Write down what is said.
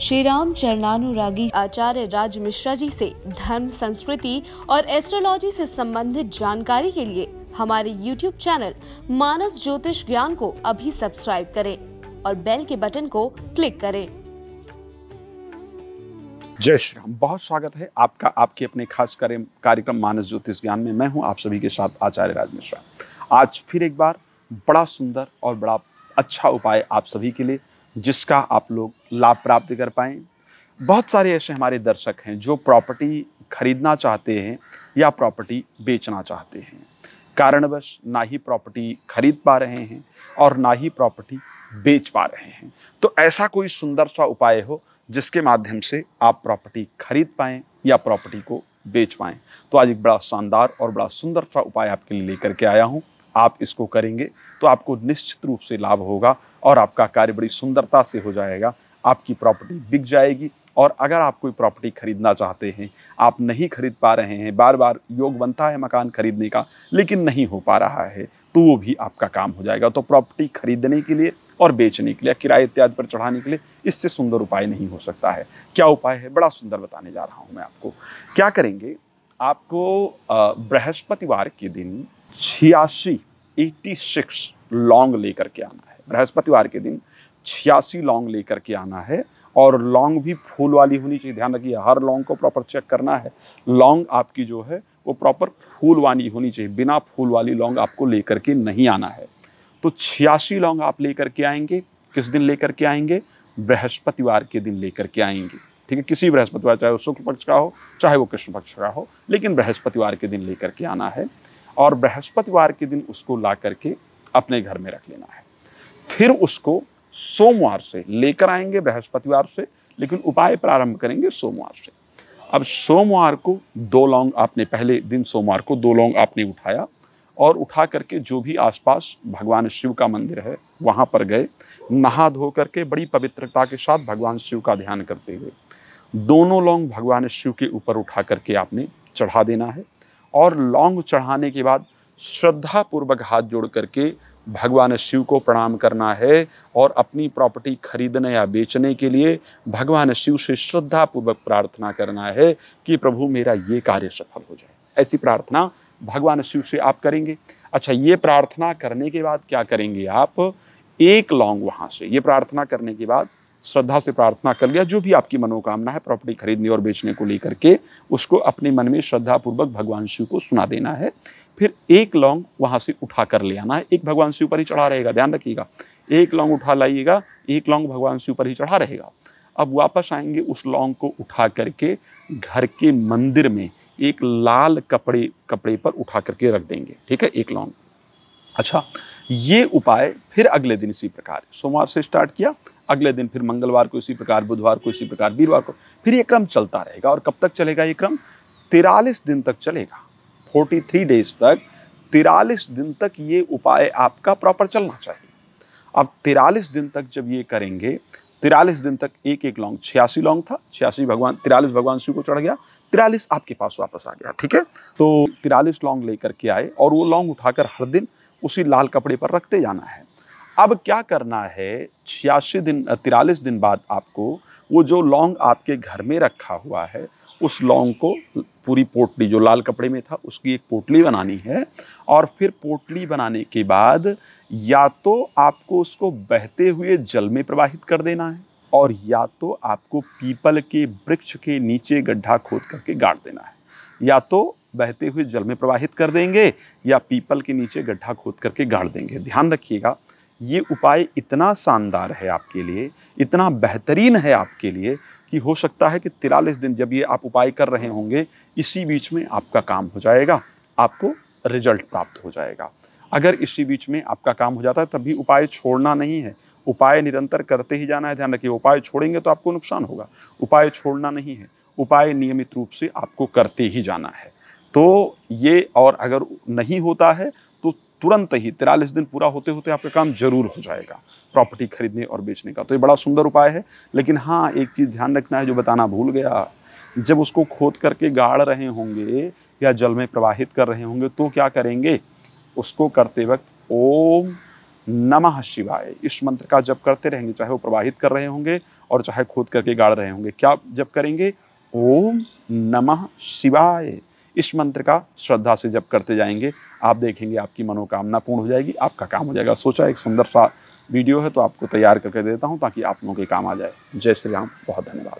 श्री राम चरणानुरागी आचार्य राज मिश्रा जी से धर्म संस्कृति और एस्ट्रोलॉजी से संबंधित जानकारी के लिए हमारे यूट्यूब चैनल मानस ज्योतिष ज्ञान को अभी सब्सक्राइब करें और बेल के बटन को क्लिक करें जय श्री राम बहुत स्वागत है आपका आपके अपने खास कार्यक्रम मानस ज्योतिष ज्ञान में मैं हूं आप सभी के साथ आचार्य राज मिश्रा आज फिर एक बार बड़ा सुंदर और बड़ा अच्छा उपाय आप सभी के लिए जिसका आप लोग लाभ प्राप्त कर पाएँ बहुत सारे ऐसे हमारे दर्शक हैं जो प्रॉपर्टी खरीदना चाहते हैं या प्रॉपर्टी बेचना चाहते हैं कारणवश ना ही प्रॉपर्टी खरीद पा रहे हैं और ना ही प्रॉपर्टी बेच पा रहे हैं तो ऐसा कोई सुंदर सा उपाय हो जिसके माध्यम से आप प्रॉपर्टी खरीद पाएँ या प्रॉपर्टी को बेच पाएँ तो आज एक बड़ा शानदार और बड़ा सुंदर सा उपाय आपके लिए लेकर के आया हूँ आप इसको करेंगे तो आपको निश्चित रूप से लाभ होगा और आपका कार्य बड़ी सुंदरता से हो जाएगा आपकी प्रॉपर्टी बिक जाएगी और अगर आप कोई प्रॉपर्टी खरीदना चाहते हैं आप नहीं खरीद पा रहे हैं बार बार योग बनता है मकान खरीदने का लेकिन नहीं हो पा रहा है तो वो भी आपका काम हो जाएगा तो प्रॉपर्टी खरीदने के लिए और बेचने के लिए किराए इत्यादि पर चढ़ाने के लिए इससे सुंदर उपाय नहीं हो सकता है क्या उपाय है बड़ा सुंदर बताने जा रहा हूँ मैं आपको क्या करेंगे आपको बृहस्पतिवार के दिन छियासी एट्टी सिक्स लॉन्ग लेकर के आना बृहस्पतिवार के दिन छियासी लौंग लेकर के आना है और लौंग भी फूल वाली होनी चाहिए ध्यान रखिए हर लौंग को प्रॉपर चेक करना है लौंग आपकी जो है वो प्रॉपर फूल वाली होनी चाहिए बिना फूल वाली लौंग आपको लेकर के नहीं आना है तो छियासी लौंग आप लेकर के आएंगे किस दिन लेकर के आएंगे बृहस्पतिवार के दिन लेकर के आएंगे ठीक है किसी बृहस्पतिवार चाहे वो शुक्ल पक्ष का हो चाहे वो कृष्ण पक्ष का हो लेकिन बृहस्पतिवार के दिन लेकर के आना है और बृहस्पतिवार के दिन उसको ला करके अपने घर में रख लेना है फिर उसको सोमवार से लेकर आएंगे बृहस्पतिवार से लेकिन उपाय प्रारंभ करेंगे सोमवार से अब सोमवार को दो लौंग आपने पहले दिन सोमवार को दो लौंग आपने उठाया और उठा करके जो भी आसपास भगवान शिव का मंदिर है वहाँ पर गए नहा धो करके बड़ी पवित्रता के साथ भगवान शिव का ध्यान करते हुए दोनों लौंग भगवान शिव के ऊपर उठा करके आपने चढ़ा देना है और लौंग चढ़ाने के बाद श्रद्धापूर्वक हाथ जोड़ करके भगवान शिव को प्रणाम करना है और अपनी प्रॉपर्टी खरीदने या बेचने के लिए भगवान शिव से श्रद्धापूर्वक प्रार्थना करना है कि प्रभु मेरा ये कार्य सफल हो जाए ऐसी प्रार्थना भगवान शिव से आप करेंगे अच्छा ये प्रार्थना करने के बाद क्या करेंगे आप एक लौंग वहाँ से ये प्रार्थना करने के बाद श्रद्धा से प्रार्थना कर लिया जो भी आपकी मनोकामना है प्रॉपर्टी खरीदने और बेचने को लेकर के उसको अपने मन में श्रद्धापूर्वक भगवान शिव को सुना देना है फिर एक लौंग वहाँ से उठा कर ले आना है एक भगवान से ऊपर ही चढ़ा रहेगा ध्यान रखिएगा एक लौंग उठा लाइएगा एक लौंग भगवान से ऊपर ही चढ़ा रहेगा अब वापस आएंगे उस लौंग को उठा करके घर के मंदिर में एक लाल कपड़े कपड़े पर उठा करके रख देंगे ठीक है एक लौंग अच्छा ये उपाय फिर अगले दिन इसी प्रकार सोमवार से स्टार्ट किया अगले दिन फिर मंगलवार को इसी प्रकार बुधवार को इसी प्रकार वीरवार को फिर ये क्रम चलता रहेगा और कब तक चलेगा ये क्रम तिरालीस दिन तक चलेगा 43 डेज तक तिरालीस दिन तक ये उपाय आपका प्रॉपर चलना चाहिए अब तिरालीस दिन तक जब ये करेंगे तिरालीस दिन तक एक एक लॉन्ग छियासी लॉन्ग था छियासी भगवान तिरालीस भगवान शिव को चढ़ गया तिरालीस आपके पास वापस आ गया ठीक है तो तिरालीस लॉन्ग लेकर के आए और वो लॉन्ग उठाकर हर दिन उसी लाल कपड़े पर रखते जाना है अब क्या करना है छियासी दिन तिरालीस दिन बाद आपको वो जो लॉन्ग आपके घर में रखा हुआ है उस लॉन्ग को पूरी पोटली जो लाल कपड़े में था उसकी एक पोटली बनानी है और फिर पोटली बनाने के बाद या तो आपको उसको बहते हुए जल में प्रवाहित कर देना है और या तो आपको पीपल के वृक्ष के नीचे गड्ढा खोद करके गाड़ देना है या तो बहते हुए जल में प्रवाहित कर देंगे या पीपल के नीचे गड्ढा खोद करके गाड़ देंगे ध्यान रखिएगा ये उपाय इतना शानदार है आपके लिए इतना बेहतरीन है आपके लिए कि हो सकता है कि तिरालीस दिन जब ये आप उपाय कर रहे होंगे इसी बीच में आपका काम हो जाएगा आपको रिजल्ट प्राप्त हो जाएगा अगर इसी बीच में आपका काम हो जाता है तभी उपाय छोड़ना नहीं है उपाय निरंतर करते ही जाना है ध्यान रखिए उपाय छोड़ेंगे तो आपको नुकसान होगा उपाय छोड़ना नहीं है उपाय नियमित रूप से आपको करते ही जाना है तो ये और अगर नहीं होता है तो तुरंत ही तिरालीस दिन पूरा होते होते आपका काम जरूर हो जाएगा प्रॉपर्टी खरीदने और बेचने का तो ये बड़ा सुंदर उपाय है लेकिन हाँ एक चीज़ ध्यान रखना है जो बताना भूल गया जब उसको खोद करके गाड़ रहे होंगे या जल में प्रवाहित कर रहे होंगे तो क्या करेंगे उसको करते वक्त ओम नमः शिवाय इस मंत्र का जप करते रहेंगे चाहे वो प्रवाहित कर रहे होंगे और चाहे खोद करके गाड़ रहे होंगे क्या जप करेंगे ओम नमः शिवाय इस मंत्र का श्रद्धा से जब करते जाएंगे आप देखेंगे आपकी मनोकामना पूर्ण हो जाएगी आपका काम हो जाएगा सोचा एक सुंदर सा वीडियो है तो आपको तैयार करके देता हूँ ताकि आप लोगों के काम आ जाए जय श्री राम बहुत धन्यवाद